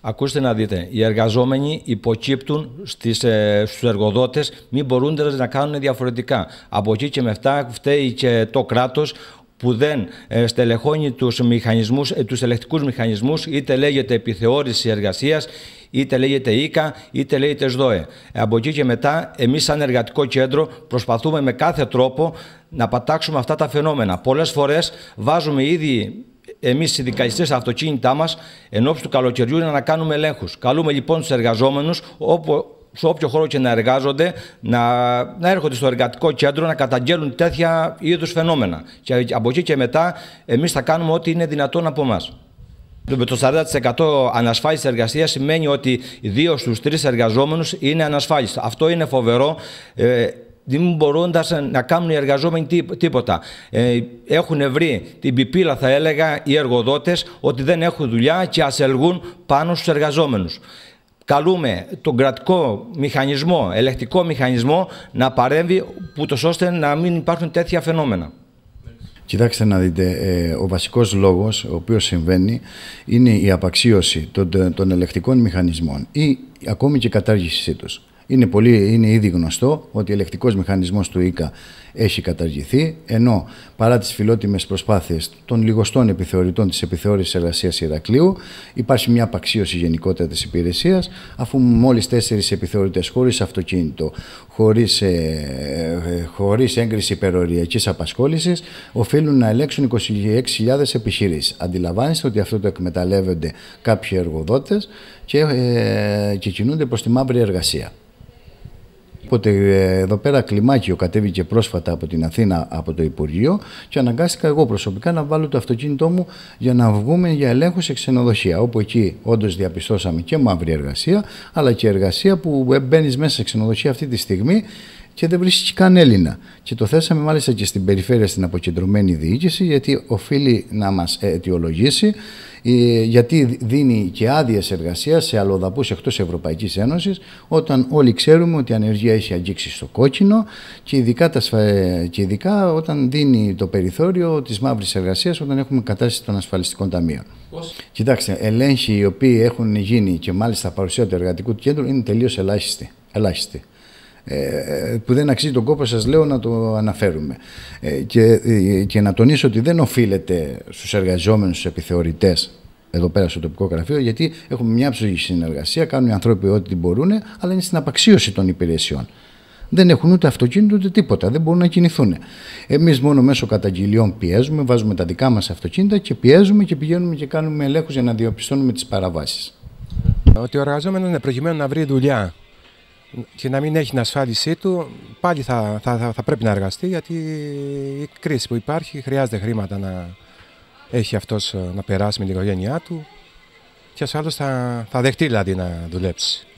Ακούστε να δείτε, οι εργαζόμενοι υποκύπτουν στις, ε, στους εργοδότες, μην μπορούν να κάνουν διαφορετικά. Από εκεί και μετά φταίει και το κράτος που δεν ε, στελεχώνει τους, μηχανισμούς, ε, τους ελεκτικούς μηχανισμούς, είτε λέγεται επιθεώρηση εργασίας, είτε λέγεται ΊΚΑ, είτε λέγεται ΣΔΟΕ. Από εκεί και μετά, εμείς σαν εργατικό κέντρο προσπαθούμε με κάθε τρόπο να πατάξουμε αυτά τα φαινόμενα. Πολλές φορές βάζουμε ήδη εμείς οι δικαστές στα αυτοκίνητά μας εν του καλοκαιριού είναι να κάνουμε ελέγχους. Καλούμε λοιπόν τους εργαζόμενους, όπου σε όποιο χώρο και να εργάζονται, να, να έρχονται στο εργατικό κέντρο να καταγγέλουν τέτοια είδους φαινόμενα. Και από εκεί και μετά, εμείς θα κάνουμε ό,τι είναι δυνατόν από εμάς. Με το 40% ανασφάλισης εργασίας σημαίνει ότι δύο στους τρεις εργαζόμενους είναι ανασφάλιστοι. Αυτό είναι φοβερό. Ε, δεν μπορούν να κάνουν οι εργαζόμενοι τίποτα. Ε, έχουν βρει την πιπίλα, θα έλεγα, οι εργοδότες ότι δεν έχουν δουλειά και ασελγούν πάνω στους εργαζόμενους. Καλούμε τον κρατικό μηχανισμό, ελεκτικό μηχανισμό να παρέμβει, ούτως ώστε να μην υπάρχουν τέτοια φαινόμενα. Κοιτάξτε να δείτε, ε, ο βασικός λόγος ο οποίος συμβαίνει είναι η απαξίωση των, των ελεκτικών μηχανισμών ή ακόμη και η κατάργησή τους. Είναι, πολύ, είναι ήδη γνωστό ότι ο ελεκτικός μηχανισμός του ΙΚΑ έχει καταργηθεί, ενώ παρά τις φιλότιμες προσπάθειες των λιγοστών επιθεωρητών της επιθεώρησης εργασίας Ηρακλείου, υπάρχει μια απαξίωση γενικότερα της υπηρεσίας, αφού μόλις τέσσερις επιθεωρητές χωρίς αυτοκίνητο, χωρίς, ε, ε έγκριση υπεροριακής απασχόλησης, οφείλουν να ελέγξουν 26.000 επιχειρήσεις. Αντιλαμβάνεστε ότι αυτό το εκμεταλλεύονται κάποιοι εργοδότες και, ε, και κινούνται προς τη μαύρη εργασία. Οπότε ε, εδώ πέρα κλιμάκιο κατέβηκε πρόσφατα από την Αθήνα από το Υπουργείο και αναγκάστηκα εγώ προσωπικά να βάλω το αυτοκίνητό μου για να βγούμε για ελέγχους σε ξενοδοχεία. Όπου εκεί όντως διαπιστώσαμε και μαύρη εργασία, αλλά και εργασία που ε, μπαίνεις μέσα σε ξενοδοχεία αυτή τη στιγμή και δεν βρίσκεις καν Έλληνα. Και το θέσαμε μάλιστα και στην περιφέρεια, στην αποκεντρωμένη διοίκηση, γιατί οφείλει να μας αιτιολογήσει ε, γιατί δίνει και άδειες εργασίας σε αλλοδαπούς εκτός Ευρωπαϊκής Ένωσης, όταν όλοι ξέρουμε ότι η ανεργία έχει αγγίξει στο κόκκινο και ειδικά, τα, όταν δίνει το περιθώριο της μαύρης εργασίας, όταν έχουμε κατάσταση των ασφαλιστικών ταμείων. Πώς? Κοιτάξτε, ελέγχοι οι οποίοι έχουν γίνει και μάλιστα παρουσία του εργατικού κέντρου είναι τελείως ελάχιστοι. ελάχιστοι. Ε, που δεν αξίζει τον κόπο σας λέω να το αναφέρουμε ε, και, ε, και να τονίσω ότι δεν οφείλεται στους εργαζόμενους επιθεωρητές εδώ πέρα στο τοπικό γραφείο, γιατί έχουμε μια ψυχή συνεργασία, κάνουν οι άνθρωποι ό,τι μπορούν, αλλά είναι στην απαξίωση των υπηρεσιών. Δεν έχουν ούτε αυτοκίνητο ούτε τίποτα, δεν μπορούν να κινηθούν. Εμείς μόνο μέσω καταγγελιών πιέζουμε, βάζουμε τα δικά μας αυτοκίνητα και πιέζουμε και πηγαίνουμε και κάνουμε ελέγχους για να διαπιστώνουμε τις παραβάσεις. Ότι ο εργαζόμενος είναι προκειμένου να βρει δουλειά και να μην έχει την ασφάλισή του, πάλι θα, θα, θα, πρέπει να εργαστεί γιατί η κρίση που υπάρχει χρειάζεται χρήματα να έχει αυτός ε, να περάσει με την οικογένειά του και ασφαλώς θα, θα δεχτεί δηλαδή να δουλέψει.